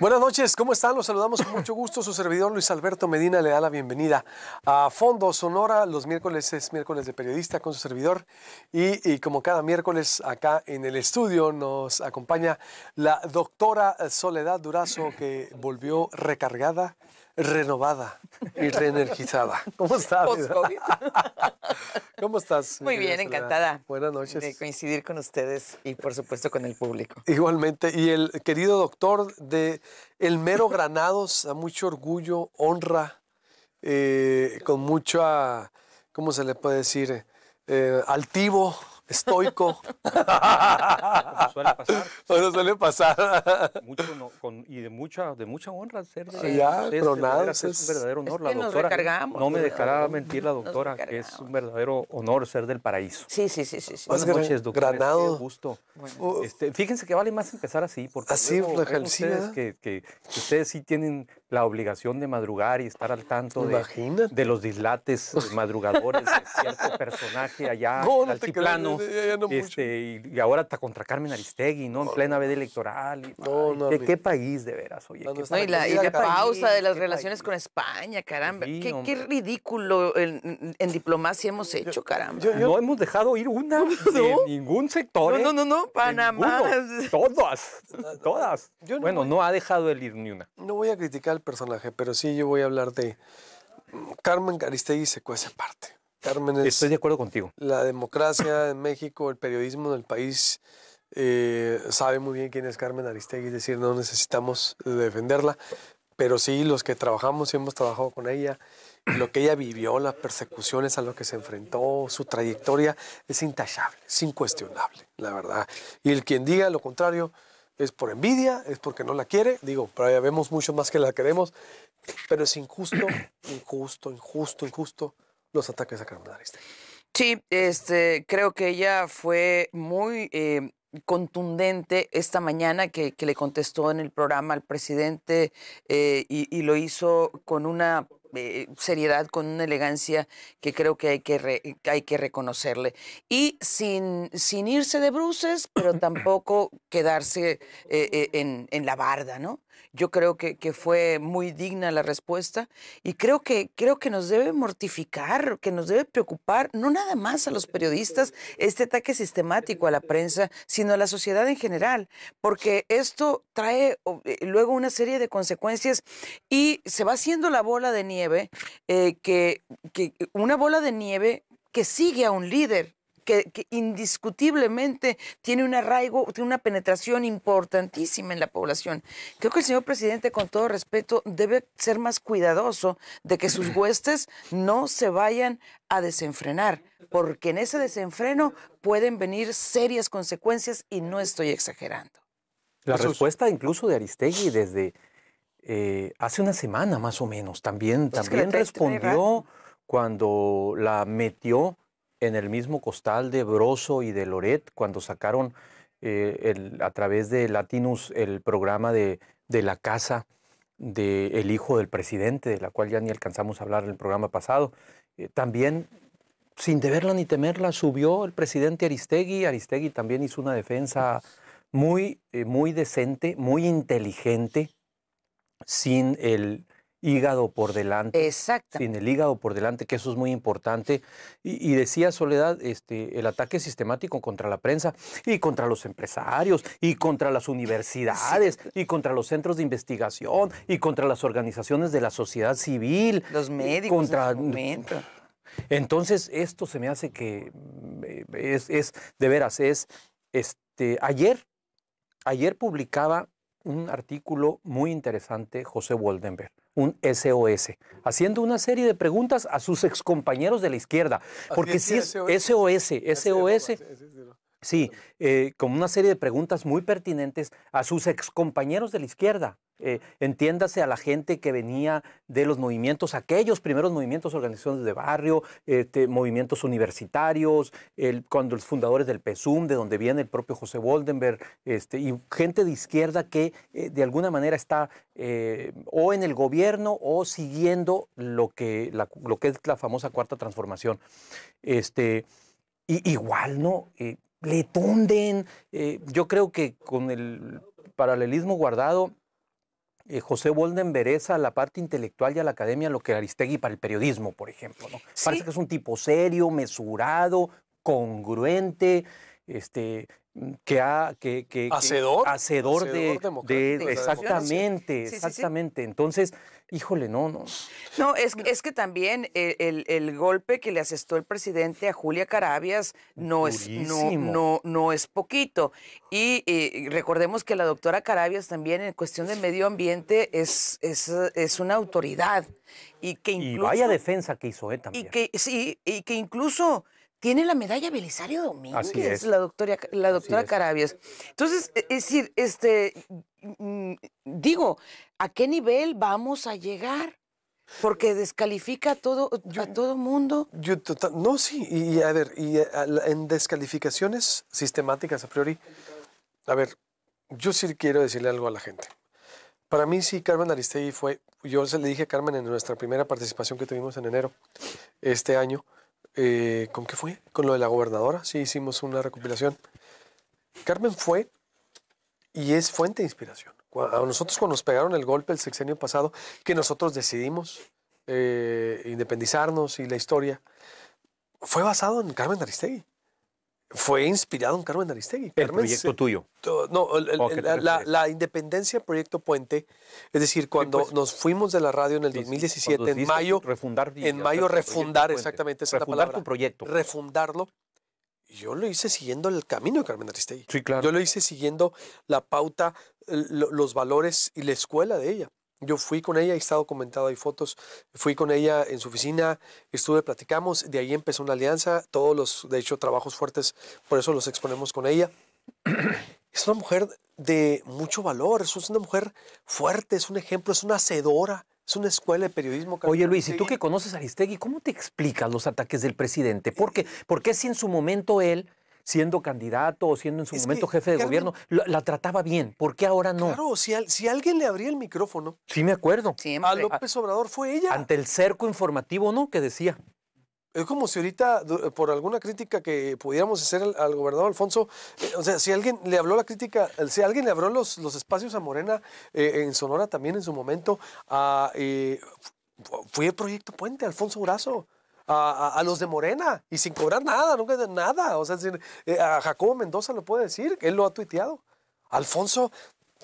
Buenas noches, ¿cómo están? Los saludamos con mucho gusto. Su servidor Luis Alberto Medina le da la bienvenida a Fondo Sonora. Los miércoles es miércoles de periodista con su servidor. Y, como cada miércoles acá en el estudio nos acompaña la doctora Soledad Durazo que volvió recargada renovada y reenergizada. ¿Cómo estás? ¿Cómo estás? Muy bien, encantada. Buenas noches. De coincidir con ustedes y por supuesto con el público. Igualmente, y el querido doctor de El Mero Granados, a mucho orgullo, honra, eh, con mucha, ¿cómo se le puede decir? Eh, altivo, estoico. Como suele pasar. suele pasar. Mucho, y de mucha, de mucha honra ser de ya, este, es, un verdadero honor. la doctora, no me dejará mentir la doctora, que es un verdadero honor ser del paraíso. Sí, sí, sí. sí, Buenas noches, doctora. Este, Granado. gusto. Este, fíjense que vale más empezar así, porque así, ustedes que ustedes sí tienen la obligación de madrugar y estar al tanto de, los dislates madrugadores de cierto personaje allá no, altiplano. Este, y, ahora está contra Carmen Aristegui, ¿no? En plena veda electoral. Y, ¿qué, país de veras, oye. y la, pausa de las relaciones con España, caramba. ¿Qué, ridículo en, diplomacia hemos hecho, caramba. no hemos dejado ir una de ningún sector. No, ¿eh? no, no, Panamá. Todas, todas. bueno, no ha dejado el ir ni una. No voy a criticar personaje, pero sí yo voy a hablar de mm, Carmen Garistegui se esa parte. Carmen Estoy de acuerdo contigo. La democracia en México, el periodismo del país eh, sabe muy bien quién es Carmen Aristegui, es decir, no necesitamos defenderla, pero sí los que trabajamos y hemos trabajado con ella, lo que ella vivió, las persecuciones a lo que se enfrentó, su trayectoria es intachable, es incuestionable, la verdad. Y el quien diga lo contrario, es por envidia, es porque no la quiere, digo, pero ya vemos mucho más que la queremos, pero es injusto, injusto, injusto, injusto los ataques a Carmen Aristegui. Sí, este, creo que ella fue muy eh, contundente esta mañana que, le contestó en el programa al presidente eh, y, lo hizo con una eh, seriedad, con una elegancia que creo que hay que, hay que reconocerle. Y sin, sin irse de bruces, pero tampoco quedarse eh, eh, en, en la barda, ¿no? Yo creo que, que, fue muy digna la respuesta y creo que, creo que nos debe mortificar, que nos debe preocupar, no nada más a los periodistas, este ataque sistemático a la prensa, sino a la sociedad en general, porque esto trae eh, luego una serie de consecuencias y se va haciendo la bola de nieve, eh, que una bola de nieve que sigue a un líder que, indiscutiblemente tiene un arraigo, tiene una penetración importantísima en la población. Creo que el señor presidente, con todo respeto, debe ser más cuidadoso de que sus huestes no se vayan a desenfrenar, porque en ese desenfreno pueden venir serias consecuencias y no estoy exagerando. La respuesta incluso de Aristegui desde eh, hace una semana más o menos también, pues también respondió cuando la metió en el mismo costal de Broso y de Loret cuando sacaron eh, a través de Latinus el programa de, la casa del hijo del presidente, de la cual ya ni alcanzamos a hablar en el programa pasado. Eh, también, sin deberla ni temerla, subió el presidente Aristegui. Aristegui también hizo una defensa muy, eh, muy decente, muy inteligente, sin el hígado por delante. Exacto. Sin el hígado por delante, que eso es muy importante. Y, decía Soledad, este, el ataque sistemático contra la prensa y contra los empresarios y contra las universidades y contra los centros de investigación y contra las organizaciones de la sociedad civil. Los médicos. Contra... Entonces, esto se me hace que mm, es, de veras, es, este, ayer, ayer publicaba un artículo muy interesante, José Woldenberg, un SOS, haciendo una serie de preguntas a sus excompañeros de la izquierda. Porque si es SOS, SOS, Sí, eh, como una serie de preguntas muy pertinentes a sus excompañeros de la izquierda. Eh, entiéndase a la gente que venía de los movimientos, aquellos primeros movimientos, organizaciones de barrio, este, movimientos universitarios, cuando los fundadores del PESUM, de donde viene el propio José Woldenberg, este, y gente de izquierda que eh, de alguna manera está o en el gobierno o siguiendo lo que, lo que es la famosa cuarta transformación. Este, igual, ¿no? le tunden. Eh, yo creo que con el paralelismo guardado, eh, José Bolden bereza a la parte intelectual y a la academia lo que Aristegui para el periodismo, por ejemplo. ¿no? Parece que es un tipo serio, mesurado, congruente, este, que ha que, hacedor, de, exactamente, exactamente. Entonces Híjole, no, no. No, es, es que también eh, el, golpe que le asestó el presidente a Julia Carabias no es, no, no, es poquito. Y eh, recordemos que la doctora Carabias también en cuestión de medio ambiente es, es, una autoridad. Y, que incluso, y vaya defensa que hizo él eh, también. Y que, sí, y que incluso tiene la medalla Belisario Domínguez, la doctora, la doctora Carabias. Entonces, es decir, este, Mm, digo, ¿a qué nivel vamos a llegar? Porque descalifica a todo, a todo mundo. Yo no, sí, y a ver, y en descalificaciones sistemáticas a priori, a ver, yo sí quiero decirle algo a la gente. Para mí sí, Carmen Aristegui fue, yo se le dije a Carmen en nuestra primera participación que tuvimos en enero este año, eh, ¿con qué fue? Con lo de la gobernadora, sí hicimos una recopilación. Carmen fue y es fuente de inspiración. A nosotros cuando nos pegaron el golpe el sexenio pasado, que nosotros decidimos eh, independizarnos y la historia, fue basado en Carmen Aristegui. Fue inspirado en Carmen Aristegui. El proyecto tuyo. No, la, la, independencia Proyecto Puente, es decir, cuando pues, nos fuimos de la radio en el 2017, en mayo, refundar, en mayo refundar, exactamente esa palabra. proyecto. Refundarlo yo lo hice siguiendo el camino de Carmen Aristegui. Yo lo hice siguiendo la pauta, los valores y la escuela de ella. Yo fui con ella, he estado comentado, hay fotos, fui con ella en su oficina, estuve, platicamos, de ahí empezó una alianza, todos los, de hecho, trabajos fuertes, por eso los exponemos con ella. Es una mujer de mucho valor, es una mujer fuerte, es un ejemplo, es una hacedora, es una escuela de periodismo. Oye Luis, y tú que conoces a Aristegui, ¿cómo te explicas los ataques del presidente? ¿Por qué, ¿Por qué si en su momento él, siendo candidato o siendo en su momento jefe de gobierno, la, trataba bien? ¿Por qué ahora no? Claro, si, si alguien le abría el micrófono. Sí, me acuerdo. A López Obrador fue ella. Ante el cerco informativo, ¿no? Que decía. Es como si ahorita, por alguna crítica que pudiéramos hacer al, gobernador Alfonso, eh, o sea, si alguien le habló la crítica, si alguien le abrió los, espacios a Morena eh, en Sonora también en su momento, eh, fui fue el proyecto Puente, Alfonso Brazo. A, los de Morena y sin cobrar nada, nunca de nada. O sea, decir, a Jacobo Mendoza lo puede decir, él lo ha tuiteado. Alfonso,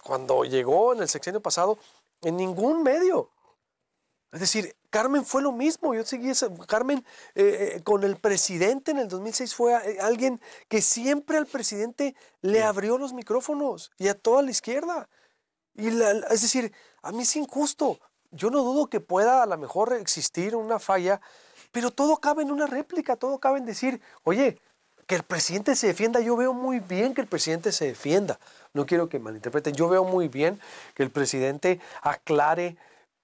cuando llegó en el sexenio pasado, en ningún medio es decir, Carmen fue lo mismo. Yo seguí Carmen eh, eh, con el presidente en el 2006 fue eh, alguien que siempre al presidente le abrió los micrófonos y a toda la izquierda. Y es decir, a mí es injusto. Yo no dudo que pueda a lo mejor existir una falla, pero todo cabe en una réplica, todo cabe en decir, oye, que el presidente se defienda, yo veo muy bien que el presidente se defienda. No quiero que malinterpreten, yo veo muy bien que el presidente aclare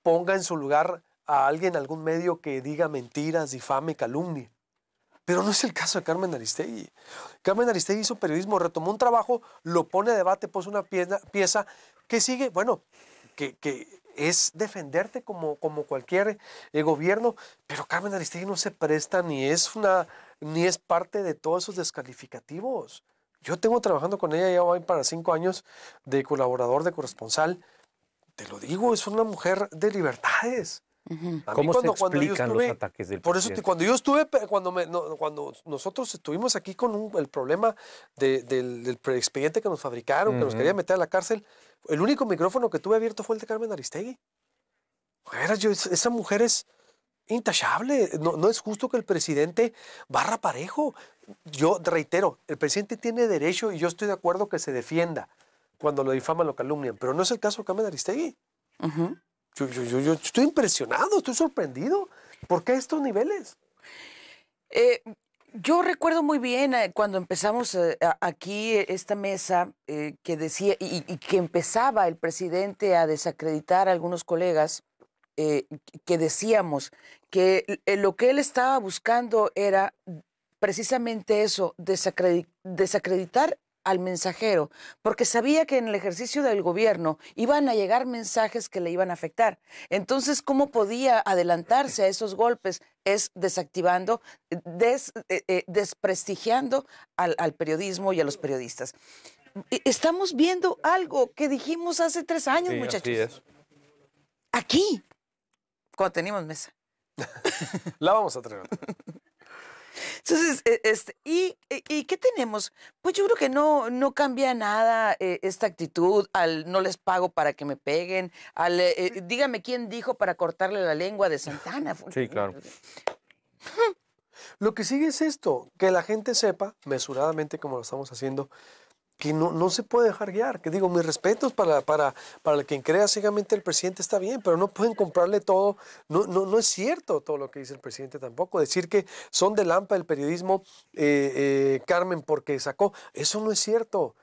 ponga en su lugar a alguien, algún medio que diga mentiras, difame, calumnie. Pero no es el caso de Carmen Aristegui. Carmen Aristegui hizo periodismo, retomó un trabajo, lo pone a debate, puso una pieza, pieza que sigue, bueno, que, es defenderte como, como cualquier eh, gobierno, pero Carmen Aristegui no se presta ni es una ni es parte de todos esos descalificativos. Yo tengo trabajando con ella ya hoy para cinco años de colaborador, de corresponsal, te lo digo, es una mujer de libertades. ¿Cómo cuando, se explican los ataques del Por eso, cuando yo estuve, cuando, nosotros estuvimos aquí con el problema del, expediente que nos fabricaron, que nos quería meter a la cárcel, el único micrófono que tuve abierto fue el de Carmen Aristegui. esa mujer es intachable. no, es justo que el presidente barra parejo. Yo reitero, el presidente tiene derecho y yo estoy de acuerdo que se defienda cuando lo difama lo calumnian. Pero no es el caso de Aristegui. yo, estoy impresionado, estoy sorprendido. ¿Por qué estos niveles? Eh, yo recuerdo muy bien eh, cuando empezamos eh, aquí esta mesa que decía y, que empezaba el presidente a desacreditar a algunos colegas que decíamos que lo que él estaba buscando era precisamente eso, desacreditar al mensajero, porque sabía que en el ejercicio del gobierno iban a llegar mensajes que le iban a afectar. Entonces, ¿cómo podía adelantarse a esos golpes? Es desactivando, eh, eh, desprestigiando al, periodismo y a los periodistas. E, estamos viendo algo que dijimos hace tres años, muchachos. Aquí, cuando tenemos mesa. La vamos a traer. Entonces, e, este, ¿y, e, ¿y, qué tenemos? Pues yo creo que no, no cambia nada eh, esta actitud al no les pago para que me peguen, al eh, eh, dígame quién dijo para cortarle la lengua de Santana. Sí, claro. Lo que sigue es esto, que la gente sepa, mesuradamente como lo estamos haciendo, que no, se puede dejar guiar. Que digo, mis respetos para, para, quien crea ciegamente el presidente está bien, pero no pueden comprarle todo. No, no, no es cierto todo lo que dice el presidente tampoco. Decir que son de lampa el periodismo, eh, eh, Carmen, porque sacó, eso no es cierto.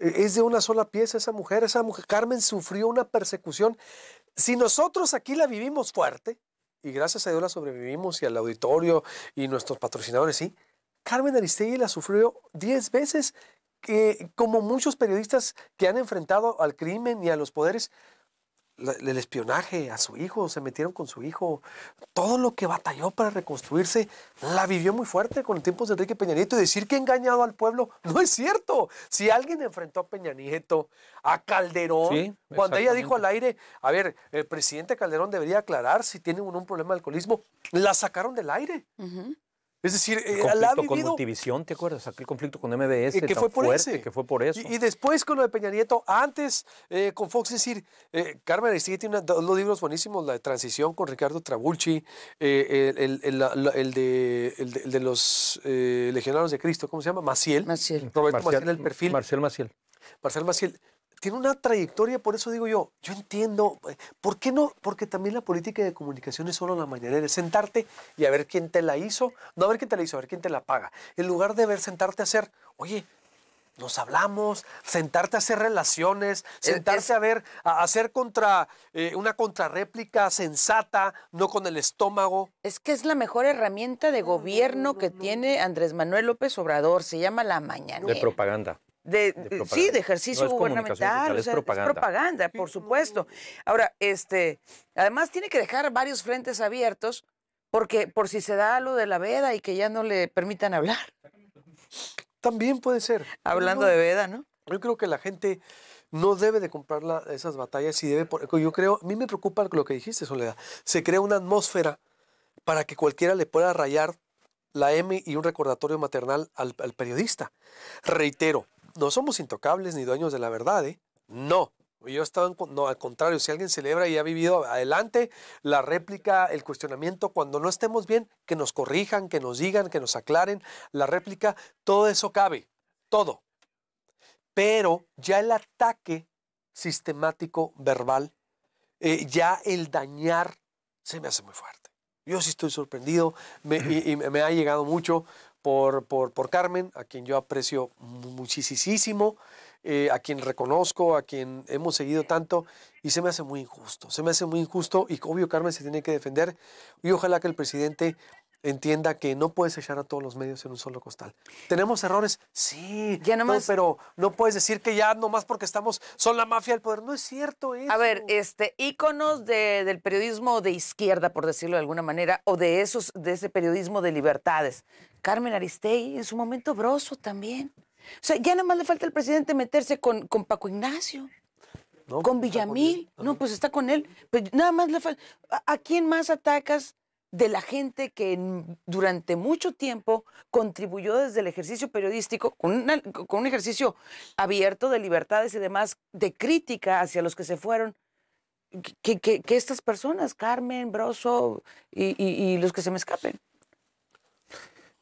E, es de una sola pieza esa mujer. Esa mujer, Carmen sufrió una persecución. Si nosotros aquí la vivimos fuerte, y gracias a Dios la sobrevivimos y al auditorio y nuestros patrocinadores, sí, Carmen Aristegui la sufrió 10 veces que, como muchos periodistas que han enfrentado al crimen y a los poderes, el espionaje a su hijo, se metieron con su hijo, todo lo que batalló para reconstruirse, la vivió muy fuerte con el tiempos de Enrique Peña Nieto. Y decir que ha engañado al pueblo no es cierto. Si alguien enfrentó a Peña Nieto, a Calderón, cuando ella dijo al aire, a ver, el presidente Calderón debería aclarar si tiene un, problema de alcoholismo, la sacaron del aire. Es decir, eh, el conflicto con Multivisión, ¿te acuerdas? Aquel conflicto con MBS eh, que fue que fue por eso. Y, después con lo de Peña Nieto, antes eh, con Fox, es decir, Carmen Aristegui tiene dos libros buenísimos, la de Transición con Ricardo Trabulchi, el, de, los Legionarios de Cristo, ¿cómo se llama? Maciel. Maciel. Roberto el perfil. Marcel Maciel. Marcel Maciel tiene una trayectoria, por eso digo yo, yo entiendo, eh, ¿por qué no? Porque también la política de comunicación es solo la manera de sentarte y a ver quién te la hizo, no a ver quién te la hizo, a ver quién te la paga. En lugar de ver sentarte a hacer, oye, nos hablamos, sentarte a hacer relaciones, sentarte a ver, a hacer contra eh, una contrarréplica sensata, no con el estómago. Es que es la mejor herramienta de gobierno que tiene Andrés Manuel López Obrador, se llama la mañana. De propaganda. De, eh, sí, de ejercicio gubernamental, es, propaganda. es propaganda, por supuesto. Ahora, este, además tiene que dejar varios frentes abiertos porque por si se da lo de la veda y que ya no le permitan hablar. También puede ser. Hablando de veda, ¿no? Yo creo que la gente no debe de comprar esas batallas y debe, yo creo, a mí me preocupa lo que dijiste, Soledad. Se crea una atmósfera para que cualquiera le pueda rayar la M y un recordatorio maternal al periodista. Reitero, no somos intocables ni dueños de la verdad, ¿eh? No. Yo estado en, no, al contrario, si alguien celebra y ha vivido adelante, la réplica, el cuestionamiento, cuando no estemos bien, que nos corrijan, que nos digan, que nos aclaren, la réplica, todo eso cabe, todo. Pero ya el ataque sistemático, verbal, eh, ya el dañar, se me hace muy fuerte. Yo sí estoy sorprendido y me ha llegado mucho por, Carmen, a quien yo aprecio muchísimo, eh, a quien reconozco, a quien hemos seguido tanto, y se me hace muy injusto, se me hace muy injusto y obvio Carmen se tiene que defender y ojalá que el presidente entienda que no puedes echar a todos los medios en un solo costal. ¿Tenemos errores? Sí, ya pero no puedes decir que ya nomás porque estamos, son la mafia del poder. No es cierto eso. A ver, este, íconos del periodismo de izquierda, por decirlo de alguna manera, o de, esos, de ese periodismo de libertades. Carmen Aristegui, en su momento broso también. O sea, ya nomás le falta al presidente meterse con, con Paco Ignacio. Pues, con Villamil. No, pues está con él. Pero nada más le falta. ¿A quién más atacas de la gente que durante mucho tiempo contribuyó desde el ejercicio periodístico, con, un ejercicio abierto de libertades y demás, de crítica hacia los que se fueron, que, estas personas, Carmen, Broso y, los que se me escapen.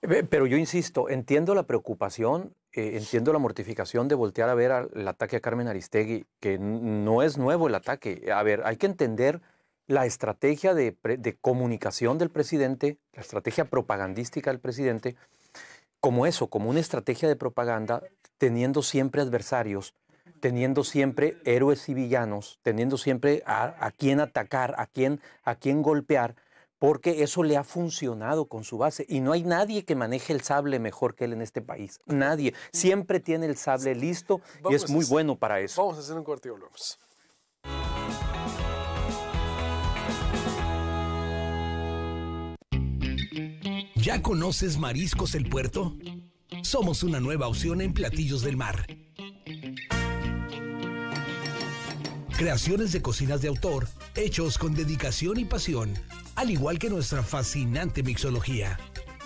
Pero yo insisto, entiendo la preocupación, eh, entiendo la mortificación de voltear a ver al, el ataque a Carmen Aristegui, que no es nuevo el ataque. A ver, hay que entender la estrategia de, comunicación del presidente, la estrategia propagandística del presidente, como eso, como una estrategia de propaganda, teniendo siempre adversarios, teniendo siempre héroes y villanos, teniendo siempre a, quién atacar, a quién, a quién golpear, porque eso le ha funcionado con su base. Y no hay nadie que maneje el sable mejor que él en este país. Nadie. Mm. Siempre tiene el sable listo y es muy bueno para eso. Vamos a hacer un corte y ¿Ya conoces Mariscos el Puerto? Somos una nueva opción en platillos del mar. Creaciones de cocinas de autor, hechos con dedicación y pasión, al igual que nuestra fascinante mixología.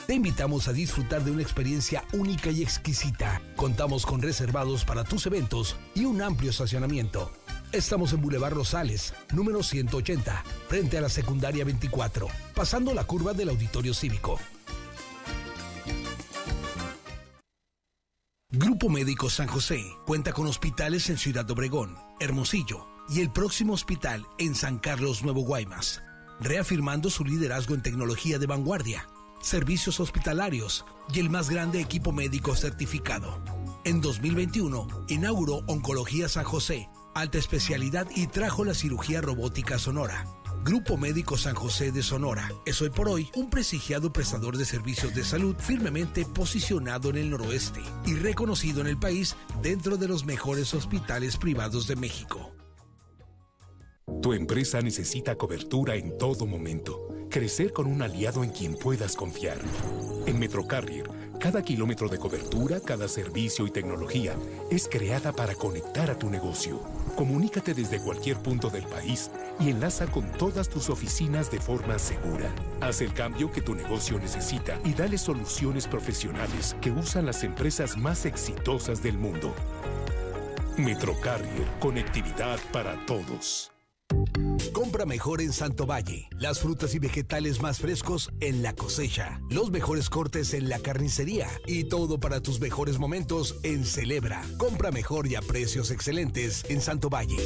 Te invitamos a disfrutar de una experiencia única y exquisita. Contamos con reservados para tus eventos y un amplio estacionamiento. Estamos en Boulevard Rosales, número 180, frente a la secundaria 24, pasando la curva del Auditorio Cívico. Médico San José cuenta con hospitales en Ciudad Obregón, Hermosillo y el próximo hospital en San Carlos Nuevo Guaymas, reafirmando su liderazgo en tecnología de vanguardia, servicios hospitalarios y el más grande equipo médico certificado. En 2021 inauguró Oncología San José, alta especialidad y trajo la cirugía robótica sonora Grupo Médico San José de Sonora. Es hoy por hoy un prestigiado prestador de servicios de salud firmemente posicionado en el noroeste y reconocido en el país dentro de los mejores hospitales privados de México. Tu empresa necesita cobertura en todo momento. Crecer con un aliado en quien puedas confiar. En Metrocarrier cada kilómetro de cobertura, cada servicio y tecnología es creada para conectar a tu negocio. Comunícate desde cualquier punto del país y enlaza con todas tus oficinas de forma segura. Haz el cambio que tu negocio necesita y dale soluciones profesionales que usan las empresas más exitosas del mundo. Metrocarrier, conectividad para todos. Compra mejor en Santo Valle. Las frutas y vegetales más frescos en la cosecha. Los mejores cortes en la carnicería. Y todo para tus mejores momentos en Celebra. Compra mejor y a precios excelentes en Santo Valle.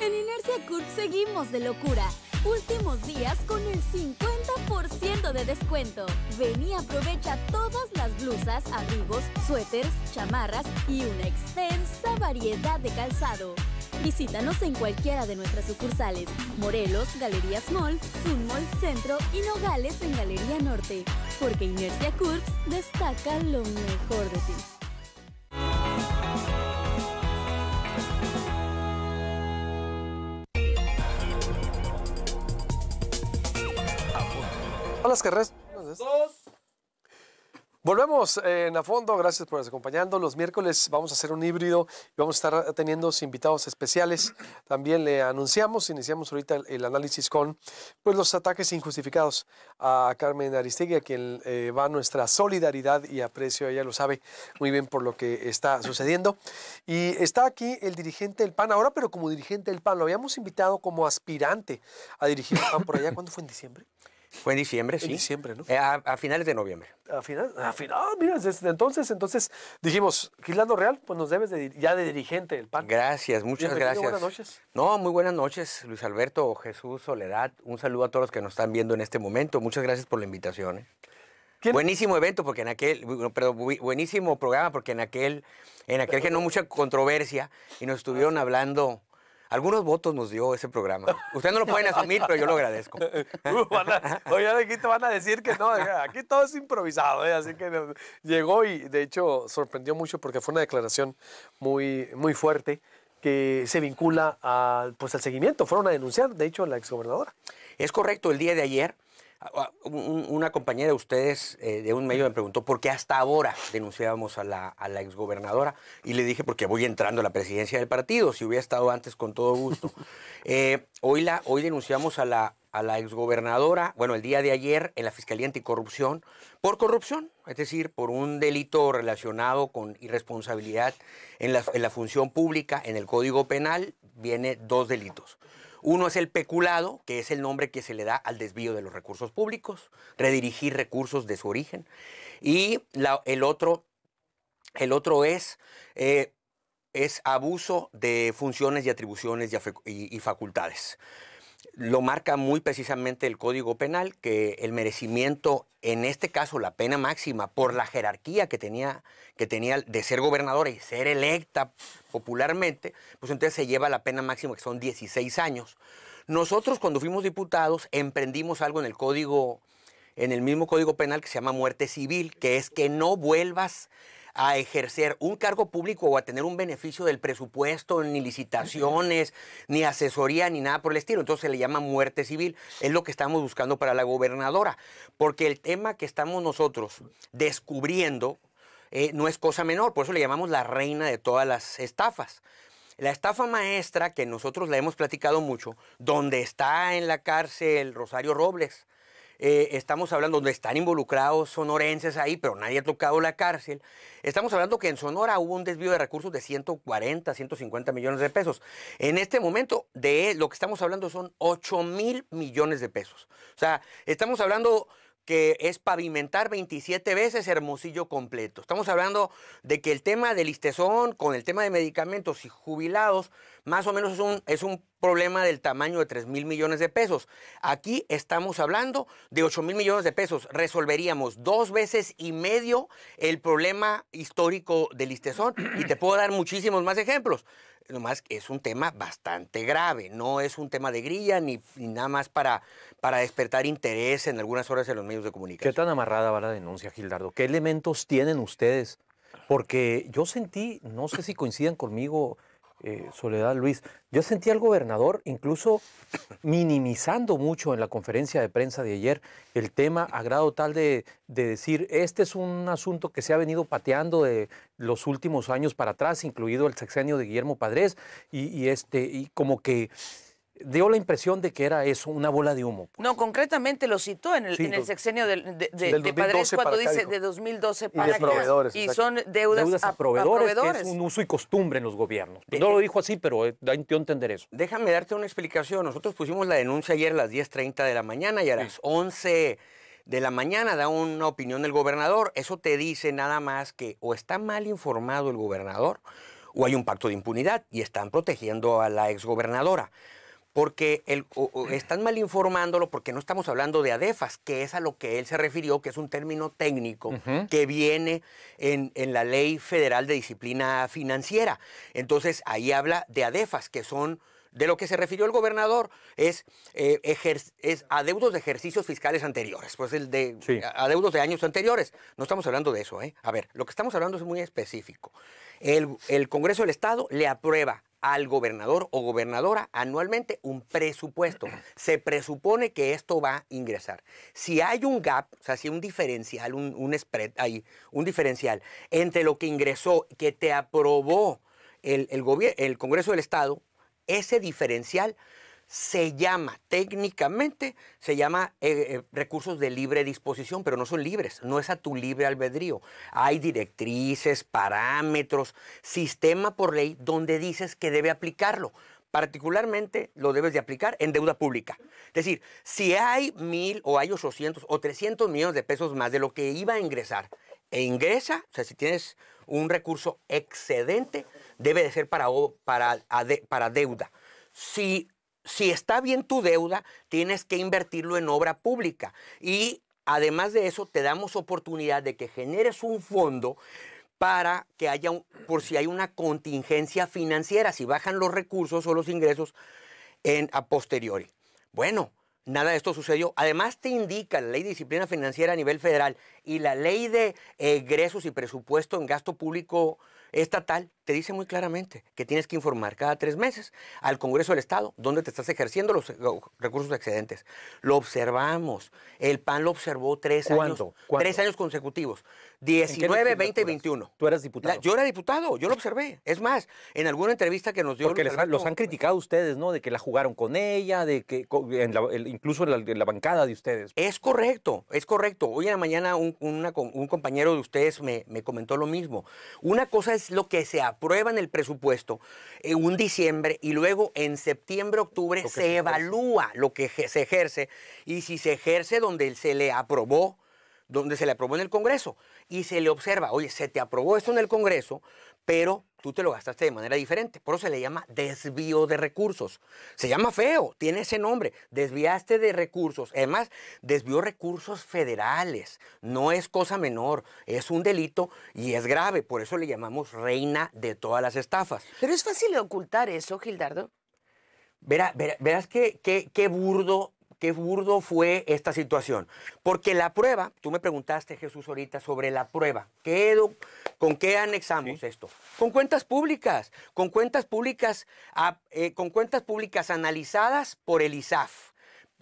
En Inercia Curp seguimos de locura. Últimos días con el 50% de descuento. Ven y aprovecha todas las blusas, abrigos, suéteres, chamarras y una extensa variedad de calzado. Visítanos en cualquiera de nuestras sucursales: Morelos, Galerías Mall, Sun Centro y Nogales en Galería Norte. Porque Inercia Curves destaca lo mejor de ti. Hola las carreras. Dos. Volvemos eh, en A Fondo, gracias por acompañando, Los miércoles vamos a hacer un híbrido y vamos a estar teniendo invitados especiales. También le anunciamos, iniciamos ahorita el, análisis con pues, los ataques injustificados a Carmen Aristegui, a quien eh, va nuestra solidaridad y aprecio, ella lo sabe muy bien por lo que está sucediendo. Y está aquí el dirigente del PAN, ahora pero como dirigente del PAN, lo habíamos invitado como aspirante a dirigir el PAN por allá, ¿cuándo fue en diciembre? Fue en diciembre, sí. En diciembre, ¿no? Eh, a, finales de noviembre. A finales, a final, ah, mira, desde entonces, entonces dijimos, Gislando Real, pues nos debes ya de dirigente del PAN. Gracias, muchas gracias. Muy Buenas noches. No, muy buenas noches, Luis Alberto, Jesús, Soledad. Un saludo a todos los que nos están viendo en este momento. Muchas gracias por la invitación. ¿eh? Buenísimo evento, porque en aquel, pero buenísimo programa, porque en aquel, en aquel generó mucha controversia y nos estuvieron hablando algunos votos nos dio ese programa. Ustedes no lo pueden asumir, pero yo lo agradezco. Uh, oye, aquí te van a decir que no, aquí todo es improvisado, ¿eh? así que llegó y de hecho sorprendió mucho porque fue una declaración muy, muy fuerte que se vincula a, pues, al seguimiento. Fueron a denunciar, de hecho, a la exgobernadora. Es correcto, el día de ayer Ah, ah, una compañera de ustedes eh, de un medio me preguntó por qué hasta ahora denunciábamos a la, exgobernadora y le dije porque voy entrando a la presidencia del partido, si hubiera estado antes con todo gusto. Eh, hoy, la, hoy denunciamos a la, exgobernadora, bueno, el día de ayer en la Fiscalía Anticorrupción, por corrupción, es decir, por un delito relacionado con irresponsabilidad en la, en la función pública, en el Código Penal, viene dos delitos. Uno es el peculado, que es el nombre que se le da al desvío de los recursos públicos, redirigir recursos de su origen. Y el, otro, el otro es... Eh, es abuso de funciones y atribuciones y facultades lo marca muy precisamente el Código Penal, que el merecimiento, en este caso la pena máxima, por la jerarquía que tenía, que tenía de ser gobernadora y ser electa popularmente, pues entonces se lleva la pena máxima, que son 16 años. Nosotros cuando fuimos diputados emprendimos algo en el Código, en el mismo Código Penal que se llama muerte civil, que es que no vuelvas a ejercer un cargo público o a tener un beneficio del presupuesto, ni licitaciones, ni asesoría, ni nada por el estilo. Entonces se le llama muerte civil. Es lo que estamos buscando para la gobernadora, porque el tema que estamos nosotros descubriendo eh, no es cosa menor, por eso le llamamos la reina de todas las estafas. La estafa maestra, que nosotros la hemos platicado mucho, donde está en la cárcel Rosario Robles, eh, estamos hablando donde están involucrados sonorenses ahí, pero nadie ha tocado la cárcel. Estamos hablando que en Sonora hubo un desvío de recursos de 140, 150 millones de pesos. En este momento, de lo que estamos hablando son 8 mil millones de pesos. O sea, estamos hablando que es pavimentar 27 veces Hermosillo completo. Estamos hablando de que el tema del listezón con el tema de medicamentos y jubilados, más o menos es un, es un problema del tamaño de 3 mil millones de pesos. Aquí estamos hablando de 8 mil millones de pesos. Resolveríamos dos veces y medio el problema histórico del listezón. Y te puedo dar muchísimos más ejemplos nomás es un tema bastante grave, no es un tema de grilla ni, nada más para, para, despertar interés en algunas horas en los medios de comunicación. ¿Qué tan amarrada va la denuncia, Gildardo? ¿Qué elementos tienen ustedes? Porque yo sentí, no sé si coincidan conmigo, eh, Soledad Luis, yo sentí al gobernador incluso minimizando mucho en la conferencia de prensa de ayer el tema a grado tal de, decir, este es un asunto que se ha venido pateando de los últimos años para atrás, incluido el sexenio de Guillermo Padres, y, y este, y como que dio la impresión de que era eso, una bola de humo. Pues. No, concretamente lo citó en el, sexenio de, de, Padres cuando dice de 2012 para y acá. Proveedores, y son deudas, a, proveedores, es un uso y costumbre en los gobiernos. no lo dijo así, pero eh, da entender eso. Déjame darte una explicación. Nosotros pusimos la denuncia ayer a las 10.30 de la mañana y a las 11 de la mañana da una opinión del gobernador. Eso te dice nada más que o está mal informado el gobernador o hay un pacto de impunidad y están protegiendo a la exgobernadora porque el, están mal informándolo porque no estamos hablando de ADEFAS, que es a lo que él se refirió, que es un término técnico que viene en, la Ley Federal de Disciplina Financiera. Entonces, ahí habla de ADEFAS, que son... De lo que se refirió el gobernador es, eh, es adeudos de ejercicios fiscales anteriores, pues el de adeudos de años anteriores. No estamos hablando de eso, ¿eh? A ver, lo que estamos hablando es muy específico. el Congreso del Estado le aprueba al gobernador o gobernadora anualmente un presupuesto. Se presupone que esto va a ingresar. Si hay un gap, o sea, si hay un diferencial, un, spread ahí, un diferencial entre lo que ingresó, que te aprobó el, el Congreso del Estado, ese diferencial se llama, técnicamente, se llama eh, eh, recursos de libre disposición, pero no son libres, no es a tu libre albedrío. Hay directrices, parámetros, sistema por ley donde dices que debe aplicarlo. Particularmente lo debes de aplicar en deuda pública. Es decir, si hay mil o hay 800 o 300 millones de pesos más de lo que iba a ingresar e ingresa, o sea, si tienes un recurso excedente, debe de ser para, para, para deuda. Si si está bien tu deuda, tienes que invertirlo en obra pública. Y además de eso, te damos oportunidad de que generes un fondo para que haya, un, por si hay una contingencia financiera, si bajan los recursos o los ingresos en, a posteriori. Bueno, nada de esto sucedió. Además te indica la ley de disciplina financiera a nivel federal y la ley de egresos y presupuesto en gasto público estatal te dice muy claramente que tienes que informar cada tres meses al Congreso del Estado dónde te estás ejerciendo los recursos excedentes. Lo observamos. El PAN lo observó tres Tres años consecutivos. 19, 20 y 21. Tú eras diputado. yo era diputado, yo lo observé. Es más, en alguna entrevista que nos dio... Porque los han criticado ustedes, ¿no? De que la jugaron con ella, de que incluso en la, bancada de ustedes. Es correcto, es correcto. Hoy en la mañana un, compañero de ustedes me, comentó lo mismo. Una cosa es lo que se aprueba en el presupuesto en eh, un diciembre y luego en septiembre, octubre se, se evalúa lo que se ejerce y si se ejerce donde se le aprobó donde se le aprobó en el Congreso y se le observa, oye, se te aprobó esto en el Congreso, pero tú te lo gastaste de manera diferente. Por eso se le llama desvío de recursos. Se llama feo, tiene ese nombre. Desviaste de recursos. Además, desvió recursos federales. No es cosa menor, es un delito y es grave. Por eso le llamamos reina de todas las estafas. Pero es fácil ocultar eso, Gildardo. Verá, verás qué que, burdo qué burdo fue esta situación. Porque la prueba, tú me preguntaste, Jesús, ahorita sobre la prueba. ¿Con qué anexamos esto? Con cuentas públicas, con cuentas públicas, ah, eh, con cuentas públicas analizadas por el ISAF,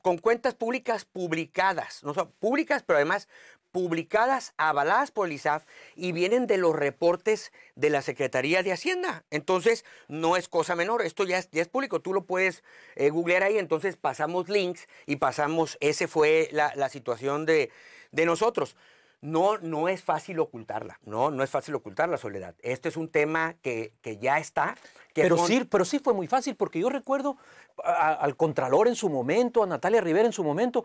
con cuentas públicas publicadas, no son públicas, pero además publicadas, avaladas por el ISAF y vienen de los reportes de la Secretaría de Hacienda. Entonces, no es cosa menor, esto ya es, ya es público, tú lo puedes eh, googlear ahí, entonces pasamos links y pasamos, esa fue la, situación de, nosotros. No, no es fácil ocultarla, no, no es fácil ocultar la soledad. Este es un tema que, que ya está. pero, sí, pero sí fue muy fácil, porque yo recuerdo al Contralor en su momento, a Natalia Rivera en su momento,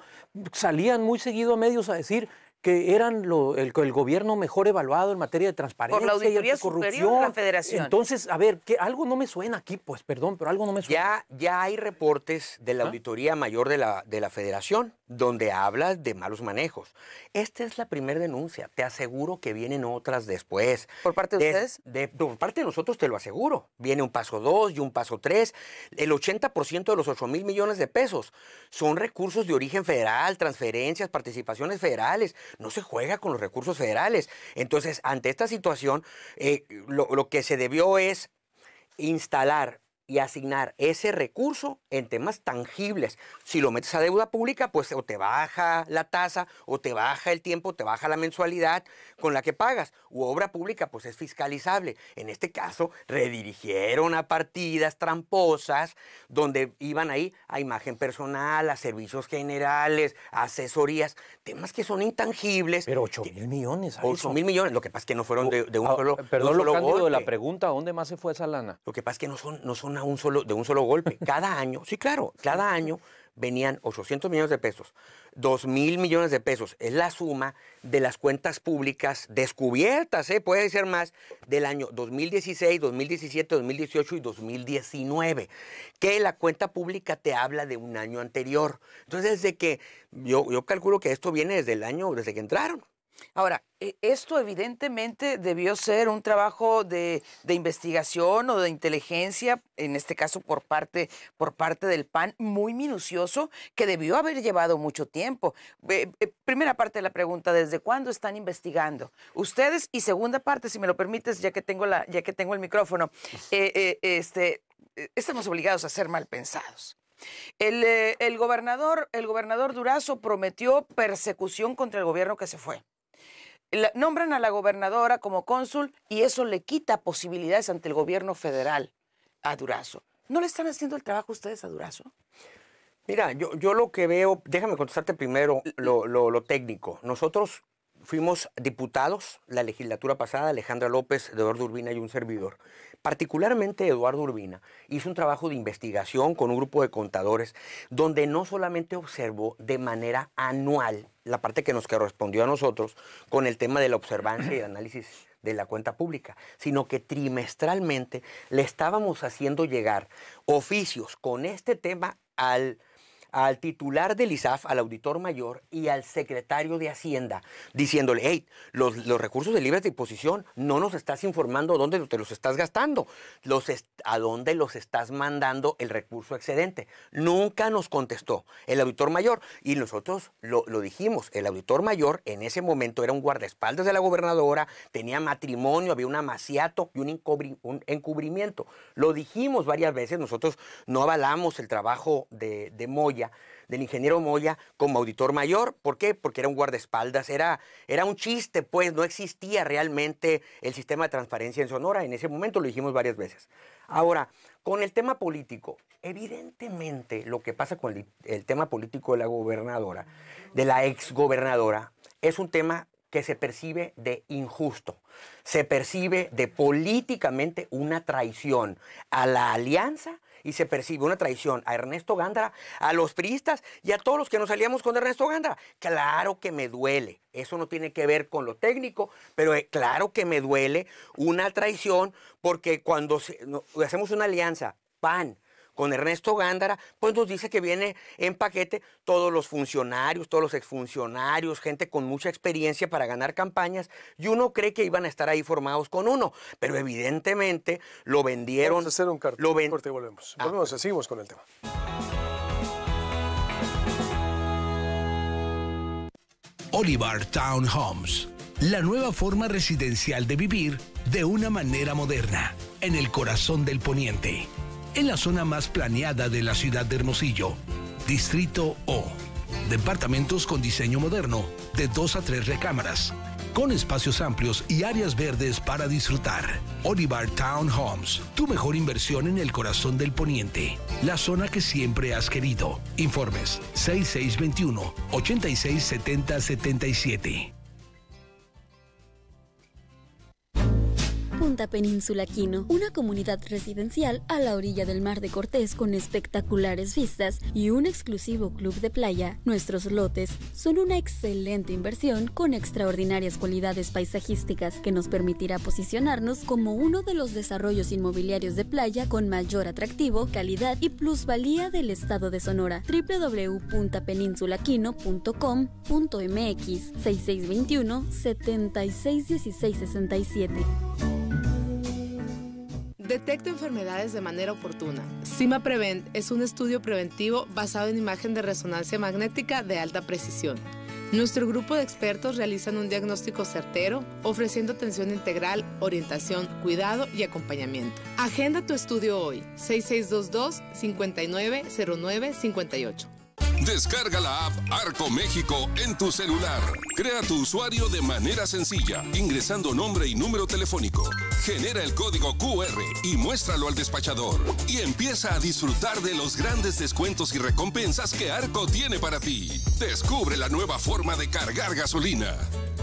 salían muy seguido a medios a decir, que eran el, gobierno mejor evaluado en materia de transparencia Por la auditoría y corrupción. de la Federación. Entonces, a ver, que algo no me suena aquí, pues, perdón, pero algo no me suena. Ya, ya hay reportes de la auditoría mayor de la, de la Federación donde habla de malos manejos. Esta es la primera denuncia. Te aseguro que vienen otras después. ¿Por parte de, ustedes? De, por parte de nosotros te lo aseguro. Viene un paso 2 y un paso 3. El 80% de los 8 mil millones de pesos son recursos de origen federal, transferencias, participaciones federales no se juega con los recursos federales. Entonces, ante esta situación, eh, lo que se debió es instalar y asignar ese recurso en temas tangibles. Si lo metes a deuda pública, pues o te baja la tasa, o te baja el tiempo, te baja la mensualidad con la que pagas. U obra pública, pues es fiscalizable. En este caso, redirigieron a partidas tramposas donde iban ahí a imagen personal, a servicios generales, asesorías, temas que son intangibles. Pero 8 mil millones. 8 mil millones. Lo que pasa es que no fueron de, un solo. Perdón, lo solo de la pregunta, ¿dónde más se fue esa lana? Lo que pasa es que no son, no son de un solo golpe. Cada año, sí, claro, cada año venían 800 millones de pesos, 2 mil millones de pesos. Es la suma de las cuentas públicas descubiertas, ¿eh? puede ser más, del año 2016, 2017, 2018 y 2019. Que la cuenta pública te habla de un año anterior. Entonces, desde que yo, yo calculo que esto viene desde el año, desde que entraron. Ahora, e, esto evidentemente debió ser un trabajo de, investigación o de inteligencia, en este caso por parte, por parte del PAN, muy minucioso, que debió haber llevado mucho tiempo. Eh, primera parte de la pregunta, ¿desde cuándo están investigando? Ustedes, y segunda parte, si me lo permites, ya que tengo, la, ya que tengo el micrófono, eh, eh, este, estamos obligados a ser mal pensados. el, gobernador, el gobernador Durazo prometió persecución contra el gobierno que se fue nombran a la gobernadora como cónsul y eso le quita posibilidades ante el gobierno federal a Durazo. ¿No le están haciendo el trabajo ustedes a Durazo? Mira, yo, yo lo que veo, déjame contestarte primero lo técnico. Nosotros fuimos diputados la legislatura pasada, Alejandra López, Eduardo Urbina y un servidor. Particularmente Eduardo Urbina hizo un trabajo de investigación con un grupo de contadores donde no solamente observó de manera anual la parte que nos correspondió a nosotros con el tema de la observancia y el análisis de la cuenta pública, sino que trimestralmente le estábamos haciendo llegar oficios con este tema al al titular del ISAF, al auditor mayor y al secretario de Hacienda, diciéndole, hey, los, los recursos de libre disposición no nos estás informando dónde te los estás gastando, los a dónde los estás mandando el recurso excedente. Nunca nos contestó el auditor mayor y nosotros lo, dijimos, el auditor mayor en ese momento era un guardaespaldas de la gobernadora, tenía matrimonio, había un amaciato y un, encubrimiento. Lo dijimos varias veces, nosotros no avalamos el trabajo de, de Moya del ingeniero Moya como auditor mayor. ¿Por qué? Porque era un guardaespaldas, era, era un chiste, pues no existía realmente el sistema de transparencia en Sonora. En ese momento lo dijimos varias veces. Ahora, con el tema político, evidentemente lo que pasa con el, el tema político de la gobernadora, de la exgobernadora, es un tema que se percibe de injusto, se percibe de políticamente una traición a la alianza y se percibe una traición a Ernesto Gándara, a los priistas y a todos los que nos salíamos con Ernesto Gándara. Claro que me duele. Eso no tiene que ver con lo técnico, pero eh, claro que me duele una traición porque cuando hacemos una alianza, PAN, con Ernesto Gándara, pues nos dice que viene en paquete todos los funcionarios, todos los exfuncionarios, gente con mucha experiencia para ganar campañas, y uno cree que iban a estar ahí formados con uno, pero evidentemente lo vendieron. Vamos a hacer un lo ven... corte volvemos. Ah, volvemos, seguimos con el tema. Olivar Town Homes, la nueva forma residencial de vivir de una manera moderna, en el corazón del poniente en la zona más planeada de la ciudad de Hermosillo, Distrito O. Departamentos con diseño moderno, de dos a tres recámaras, con espacios amplios y áreas verdes para disfrutar. Olivar Town Homes, tu mejor inversión en el corazón del poniente, la zona que siempre has querido. Informes 6621 867077. Punta Península Quino, una comunidad residencial a la orilla del Mar de Cortés con espectaculares vistas y un exclusivo club de playa. Nuestros lotes son una excelente inversión con extraordinarias cualidades paisajísticas que nos permitirá posicionarnos como uno de los desarrollos inmobiliarios de playa con mayor atractivo, calidad y plusvalía del estado de Sonora. www.peninsulaquino.com.mx 6621 761667 Detecta enfermedades de manera oportuna. Cima Prevent es un estudio preventivo basado en imagen de resonancia magnética de alta precisión. Nuestro grupo de expertos realizan un diagnóstico certero, ofreciendo atención integral, orientación, cuidado y acompañamiento. Agenda tu estudio hoy, 6622-590958. Descarga la app Arco México en tu celular. Crea tu usuario de manera sencilla, ingresando nombre y número telefónico. Genera el código QR y muéstralo al despachador. Y empieza a disfrutar de los grandes descuentos y recompensas que Arco tiene para ti. Descubre la nueva forma de cargar gasolina.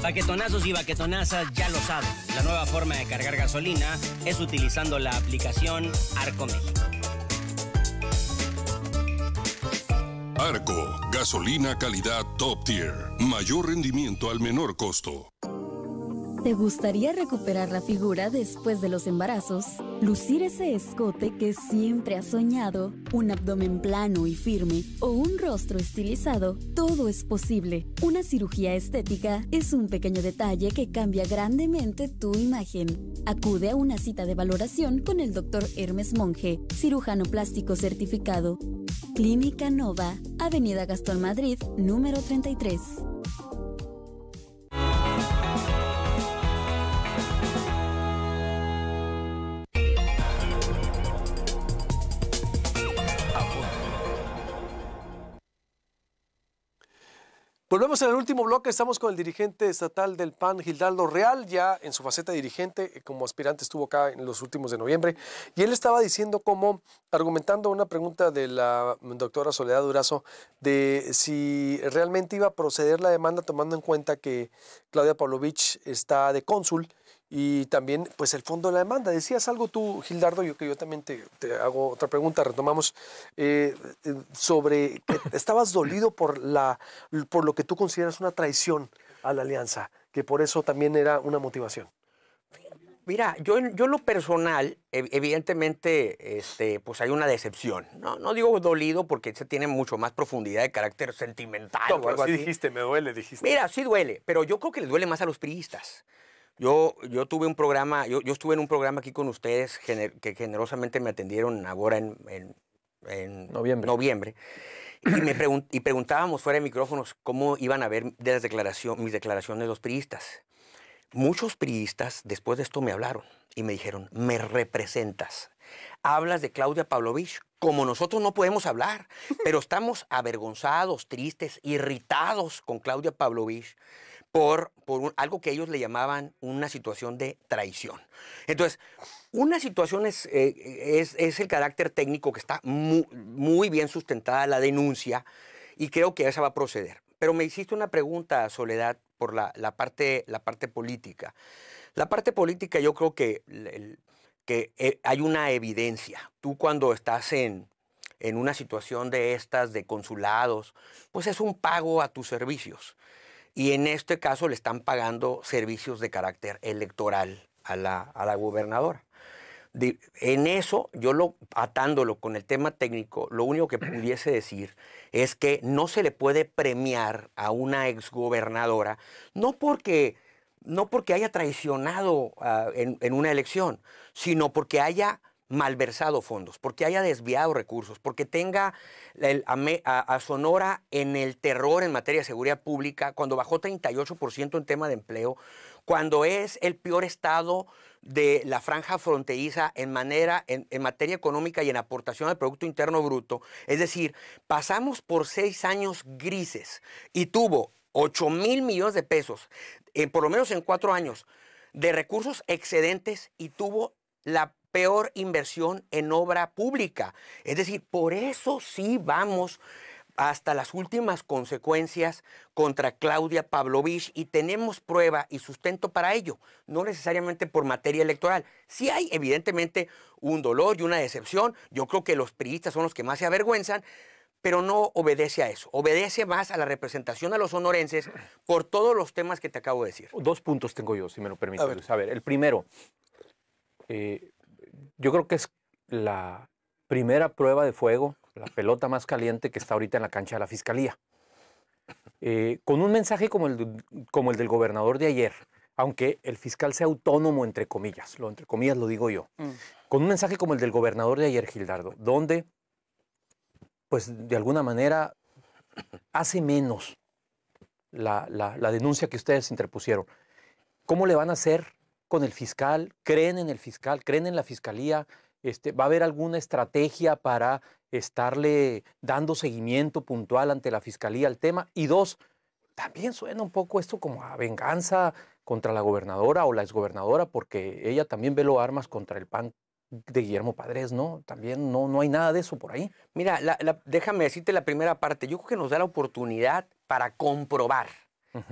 Paquetonazos y baquetonazas ya lo saben. La nueva forma de cargar gasolina es utilizando la aplicación Arco México. Arco, gasolina calidad top tier, mayor rendimiento al menor costo. ¿Te gustaría recuperar la figura después de los embarazos? ¿Lucir ese escote que siempre has soñado? ¿Un abdomen plano y firme? ¿O un rostro estilizado? Todo es posible. Una cirugía estética es un pequeño detalle que cambia grandemente tu imagen. Acude a una cita de valoración con el doctor Hermes Monge, cirujano plástico certificado. Clínica Nova, Avenida Gastón Madrid, número 33. Volvemos en el último bloque, estamos con el dirigente estatal del PAN, Gildardo Real, ya en su faceta dirigente, eh, como aspirante estuvo acá en los últimos de noviembre, y él estaba diciendo cómo argumentando una pregunta de la doctora Soledad Durazo, de si realmente iba a proceder la demanda tomando en cuenta que Claudia Pavlovich está de cónsul y también pues el fondo de la demanda. Decías algo tú, Gildardo, yo que yo también te, hago otra pregunta, retomamos, eh, eh, sobre que estabas dolido por, la, por lo que tú consideras una traición a la alianza, que por eso también era una motivación. Mira, yo, yo en lo personal, evidentemente, este, pues hay una decepción. No, no digo dolido porque se tiene mucho más profundidad de carácter sentimental. sí dijiste, me duele, dijiste. Mira, sí duele, pero yo creo que le duele más a los priistas. Yo, yo tuve un programa, yo, yo estuve en un programa aquí con ustedes que generosamente me atendieron ahora en, noviembre. Y, me y preguntábamos fuera de micrófonos cómo iban a ver de las declaración, mis declaraciones de los priistas. Muchos priistas después de esto me hablaron y me dijeron, me representas. Hablas de Claudia Pavlovich como nosotros no podemos hablar, pero estamos avergonzados, tristes, irritados con Claudia Pavlovich por, algo que ellos le llamaban una situación de traición. Entonces, una situación es, eh, eh, el carácter técnico que está muy, bien sustentada la denuncia y creo que esa va a proceder. Pero me hiciste una pregunta, Soledad, por la, parte, la parte política. La parte política yo creo que, que eh, hay una evidencia. Tú cuando estás en, en una situación de estas, de consulados, pues es un pago a tus servicios. Y en este caso le están pagando servicios de carácter electoral a la, gobernadora. en eso, yo lo atándolo con el tema técnico, lo único que pudiese decir es que no se le puede premiar a una exgobernadora, no porque, no porque haya traicionado ah, en, en, una elección, sino porque haya malversado fondos, porque haya desviado recursos, porque tenga a, Sonora en el terror en materia de seguridad pública, cuando bajó 38% en tema de empleo, cuando es el peor estado de la franja fronteriza en, manera, en, materia económica y en aportación al Producto Interno Bruto. Es decir, pasamos por seis años grises y tuvo 8 mil millones de pesos, eh, por lo menos en cuatro años, de recursos excedentes y tuvo la peor inversión en obra pública. Es decir, por eso sí vamos hasta las últimas consecuencias contra Claudia Pavlovich y tenemos prueba y sustento para ello, no necesariamente por materia electoral. Sí hay evidentemente un dolor y una decepción, yo creo que los priistas son los que más se avergüenzan, pero no obedece a eso, obedece más a la representación a los sonorenses por todos los temas que te acabo de decir. Dos puntos tengo yo, si me lo permites. A ver, el primero, eh, yo creo que es la primera prueba de fuego, la pelota más caliente que está ahorita en la cancha de la Fiscalía. Eh, con un mensaje como el, del gobernador de ayer, aunque el fiscal sea autónomo, entre comillas, lo entre comillas lo digo yo, mm. con un mensaje como el del gobernador de ayer, Gildardo, donde, pues de alguna manera, hace menos la denuncia que ustedes interpusieron. ¿Cómo le van a hacer con el fiscal? ¿Creen en el fiscal? ¿Creen en la fiscalía? Este, ¿Va a haber alguna estrategia para estarle dando seguimiento puntual ante la fiscalía al tema? Y dos, también suena un poco esto como a venganza contra la gobernadora o la exgobernadora, porque ella también veló armas contra el PAN de Guillermo Padres, ¿no? También no, no hay nada de eso por ahí. Mira, déjame decirte la primera parte. Yo creo que nos da la oportunidad para comprobar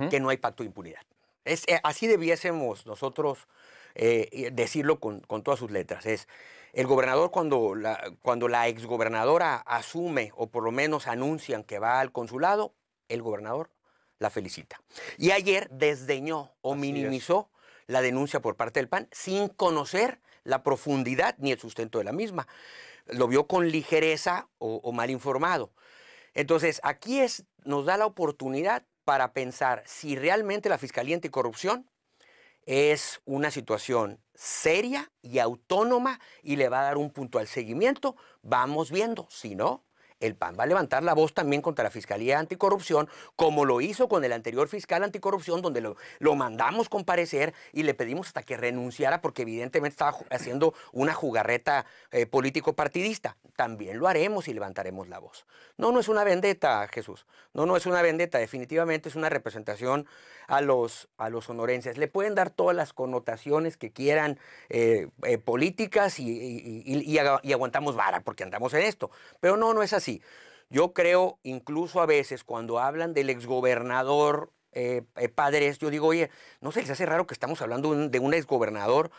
que no hay pacto de impunidad. Eh, así debiésemos nosotros eh, decirlo con, todas sus letras. Es el gobernador cuando la, cuando la exgobernadora asume o por lo menos anuncian que va al consulado, el gobernador la felicita. Y ayer desdeñó o minimizó la denuncia por parte del PAN sin conocer la profundidad ni el sustento de la misma. Lo vio con ligereza o, mal informado. Entonces, aquí es, nos da la oportunidad para pensar si realmente la Fiscalía Anticorrupción es una situación seria y autónoma y le va a dar un punto al seguimiento. Vamos viendo, si no, el PAN va a levantar la voz también contra la Fiscalía Anticorrupción, como lo hizo con el anterior fiscal anticorrupción, donde lo, mandamos comparecer y le pedimos hasta que renunciara porque evidentemente estaba haciendo una jugarreta eh, político-partidista. También lo haremos y levantaremos la voz. No, no es una vendetta, Jesús. No, no es una vendetta. Definitivamente es una representación a los, a los Le pueden dar todas las connotaciones que quieran eh, eh, políticas y, y aguantamos vara porque andamos en esto. Pero no, no es así. Yo creo, incluso a veces, cuando hablan del exgobernador eh, eh, Padres, yo digo, oye, no se les hace raro que estamos hablando de un exgobernador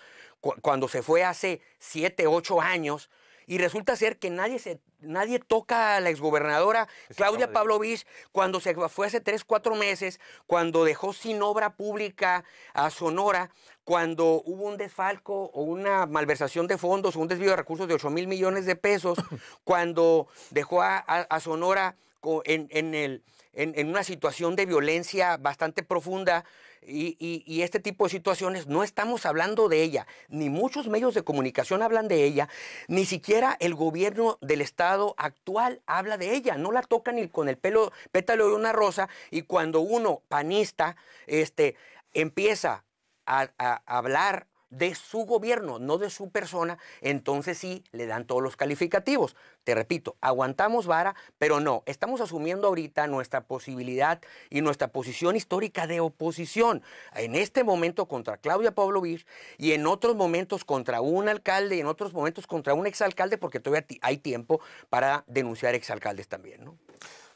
cuando se fue hace siete, ocho años, y resulta ser que nadie se nadie toca a la exgobernadora Claudia Pablo Pavlovich cuando se fue hace tres, cuatro meses, cuando dejó sin obra pública a Sonora, cuando hubo un desfalco o una malversación de fondos o un desvío de recursos de 8 mil millones de pesos, cuando dejó a, Sonora en una situación de violencia bastante profunda y, este tipo de situaciones no estamos hablando de ella, ni muchos medios de comunicación hablan de ella, ni siquiera el gobierno del Estado actual habla de ella, no la toca ni con el pelo, pétalo de una rosa, y cuando uno panista este, empieza a hablar de su gobierno, no de su persona, entonces sí le dan todos los calificativos. Te repito, aguantamos vara, pero no, estamos asumiendo ahorita nuestra posibilidad y nuestra posición histórica de oposición. En este momento contra Claudia Vir y en otros momentos contra un alcalde y en otros momentos contra un exalcalde, porque todavía hay tiempo para denunciar exalcaldes también, ¿no?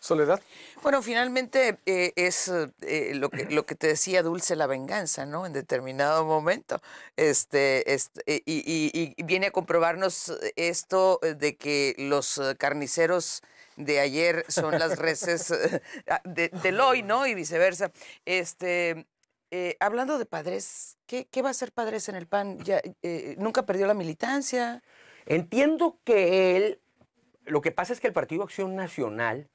Soledad. Bueno, finalmente eh, es eh, lo, que, lo que te decía Dulce la venganza, ¿no? En determinado momento. Este, eh, y, viene a comprobarnos esto de que los carniceros de ayer son las reces de, del hoy, ¿no? Y viceversa. Este, hablando de padres, ¿qué, va a ser padres en el PAN? ¿Nunca perdió la militancia? Entiendo que él, lo que pasa es que el Partido Acción Nacional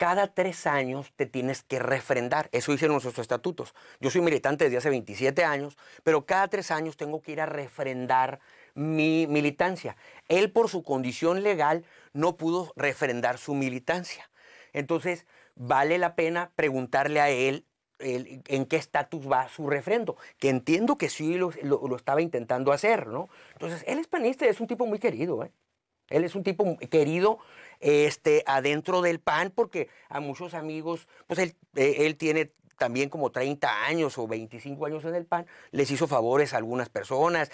cada tres años te tienes que refrendar. Eso dicen nuestros estatutos. Yo soy militante desde hace 27 años, pero cada tres años tengo que ir a refrendar mi militancia. Él por su condición legal no pudo refrendar su militancia. Entonces, vale la pena preguntarle a él, en qué estatus va su refrendo, que entiendo que sí lo, estaba intentando hacer, ¿no? Entonces, él es panista, es un tipo muy querido, ¿eh? Él es un tipo querido este, adentro del PAN, porque a muchos amigos, pues él, eh, tiene también como 30 años o 25 años en el PAN, les hizo favores a algunas personas,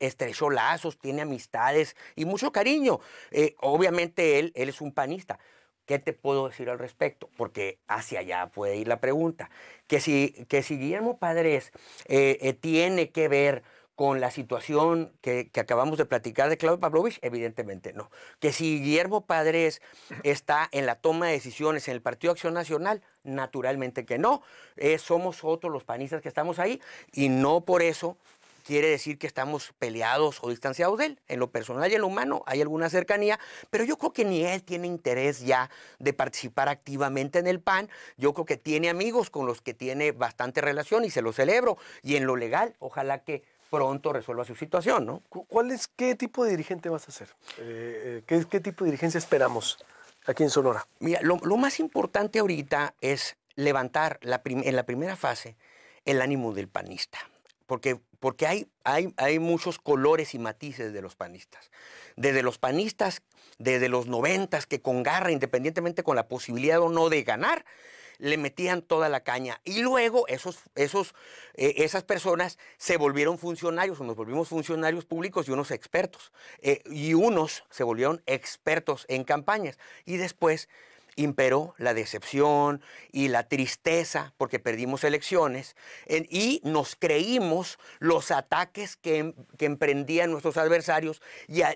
estrechó lazos, tiene amistades y mucho cariño. Eh, obviamente él, él es un panista. ¿Qué te puedo decir al respecto? Porque hacia allá puede ir la pregunta. Que si, que si Guillermo Padres eh, tiene que ver con la situación que, acabamos de platicar de Claudio Pavlovich? Evidentemente no. Que si Guillermo Padres está en la toma de decisiones en el Partido Acción Nacional, naturalmente que no. Eh, somos otros los panistas que estamos ahí y no por eso quiere decir que estamos peleados o distanciados de él. En lo personal y en lo humano hay alguna cercanía, pero yo creo que ni él tiene interés ya de participar activamente en el PAN. Yo creo que tiene amigos con los que tiene bastante relación y se lo celebro. Y en lo legal, ojalá que pronto resuelva su situación, ¿no? ¿Cuál es, ¿Qué tipo de dirigente vas a ser? Eh, eh, ¿qué, ¿qué, tipo de dirigencia esperamos aquí en Sonora? Mira, lo, lo más importante ahorita es levantar en la primera fase el ánimo del panista, porque, porque hay, hay, hay muchos colores y matices de los panistas. Desde los panistas, desde los noventas, que con garra, independientemente con la posibilidad o no de ganar, le metían toda la caña. Y luego esos, esos, eh, esas personas se volvieron funcionarios, o nos volvimos funcionarios públicos y unos expertos. Eh, y unos se volvieron expertos en campañas. Y después imperó la decepción y la tristeza porque perdimos elecciones y nos creímos los ataques que, em, emprendían nuestros adversarios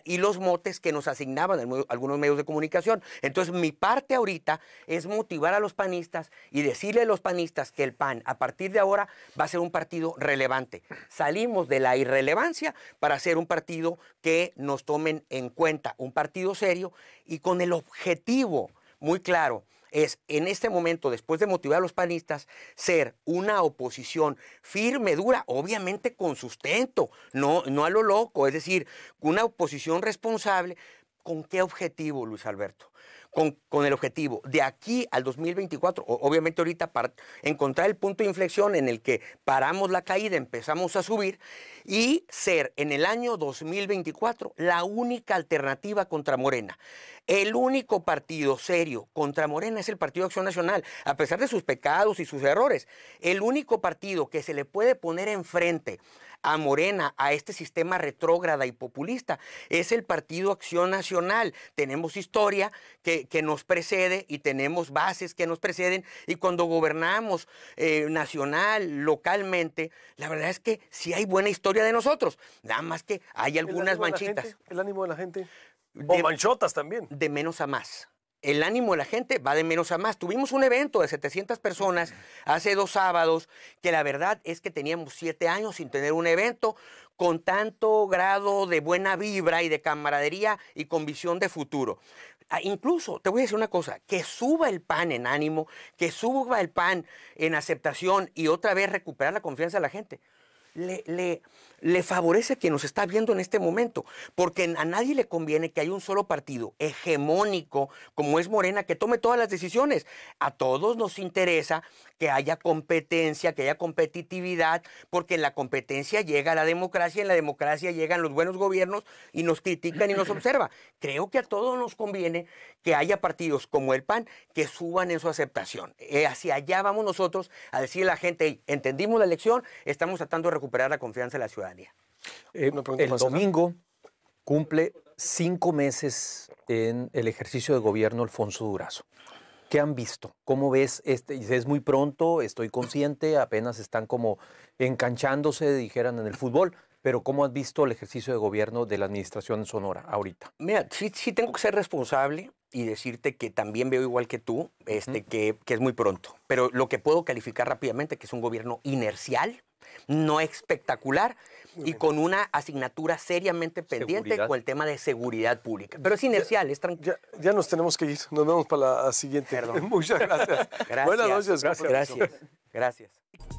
y, los motes que nos asignaban algunos medios de comunicación. Entonces mi parte ahorita es motivar a los panistas y decirle a los panistas que el PAN a partir de ahora va a ser un partido relevante. Salimos de la irrelevancia para ser un partido que nos tomen en cuenta, un partido serio y con el objetivo muy claro es en este momento, después de motivar a los panistas, ser una oposición firme, dura, obviamente con sustento, no, no a lo loco, es decir, una oposición responsable. ¿Con qué objetivo, Luis Alberto? con, el objetivo de aquí al 2024, obviamente ahorita para encontrar el punto de inflexión en el que paramos la caída, empezamos a subir y ser en el año 2024 la única alternativa contra Morena. El único partido serio contra Morena es el Partido Acción Nacional, a pesar de sus pecados y sus errores. El único partido que se le puede poner enfrente a Morena, a este sistema retrógrada y populista. Es el Partido Acción Nacional. Tenemos historia que, nos precede y tenemos bases que nos preceden. Y cuando gobernamos eh, nacional, localmente, la verdad es que sí hay buena historia de nosotros. Nada más que hay algunas manchitas. ¿El ánimo de la gente? o manchotas también. De menos a más el ánimo de la gente va de menos a más. Tuvimos un evento de 700 personas hace dos sábados, que la verdad es que teníamos siete años sin tener un evento con tanto grado de buena vibra y de camaradería y con visión de futuro. Ah, incluso, te voy a decir una cosa, que suba el pan en ánimo, que suba el pan en aceptación y otra vez recuperar la confianza de la gente le, le, favorece a quien nos está viendo en este momento, porque a nadie le conviene que haya un solo partido hegemónico como es Morena que tome todas las decisiones. A todos nos interesa que haya competencia, que haya competitividad, porque en la competencia llega la democracia, en la democracia llegan los buenos gobiernos y nos critican y nos observa. Creo que a todos nos conviene que haya partidos como el PAN que suban en su aceptación. Eh, hacia allá vamos nosotros a decirle a la gente, entendimos la elección, estamos tratando de recuperar la confianza de la ciudadanía. Eh, el domingo cumple cinco meses en el ejercicio de gobierno Alfonso Durazo. ¿Qué han visto? ¿Cómo ves? Este, es muy pronto, estoy consciente, apenas están como enganchándose, dijeran, en el fútbol, pero ¿cómo has visto el ejercicio de gobierno de la administración en Sonora ahorita? Mira, sí, tengo que ser responsable y decirte que también veo igual que tú, este, que, que es muy pronto, pero lo que puedo calificar rápidamente, que es un gobierno inercial, no espectacular y con una asignatura seriamente pendiente con el tema de seguridad pública. Pero es inercial, es tranquilo. Ya, nos tenemos que ir, nos vemos para la siguiente. Perdón. Muchas gracias. Buenas noches. gracias. gracias.